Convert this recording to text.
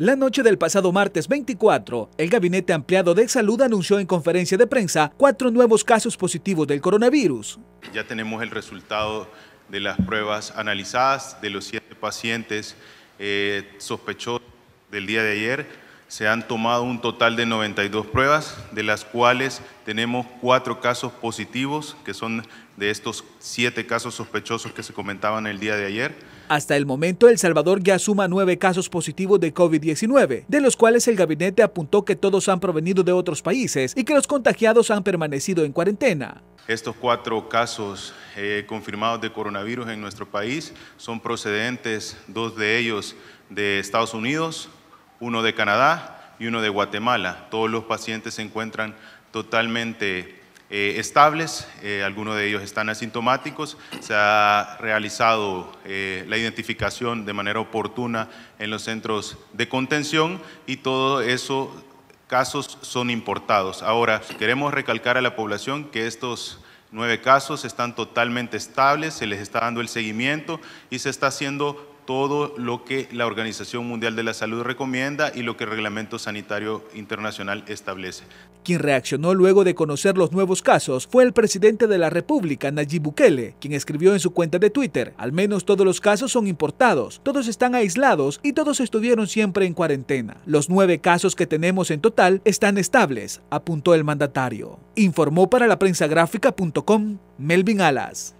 La noche del pasado martes 24, el Gabinete Ampliado de Salud anunció en conferencia de prensa cuatro nuevos casos positivos del coronavirus. Ya tenemos el resultado de las pruebas analizadas de los siete pacientes eh, sospechosos del día de ayer se han tomado un total de 92 pruebas, de las cuales tenemos cuatro casos positivos, que son de estos siete casos sospechosos que se comentaban el día de ayer. Hasta el momento, El Salvador ya suma nueve casos positivos de COVID-19, de los cuales el gabinete apuntó que todos han provenido de otros países y que los contagiados han permanecido en cuarentena. Estos cuatro casos eh, confirmados de coronavirus en nuestro país son procedentes, dos de ellos de Estados Unidos, uno de Canadá y uno de Guatemala. Todos los pacientes se encuentran totalmente eh, estables, eh, algunos de ellos están asintomáticos, se ha realizado eh, la identificación de manera oportuna en los centros de contención y todo esos casos son importados. Ahora, queremos recalcar a la población que estos nueve casos están totalmente estables, se les está dando el seguimiento y se está haciendo todo lo que la Organización Mundial de la Salud recomienda y lo que el Reglamento Sanitario Internacional establece. Quien reaccionó luego de conocer los nuevos casos fue el presidente de la República, Nayib Bukele, quien escribió en su cuenta de Twitter, al menos todos los casos son importados, todos están aislados y todos estuvieron siempre en cuarentena. Los nueve casos que tenemos en total están estables, apuntó el mandatario. Informó para la prensa Melvin Alas.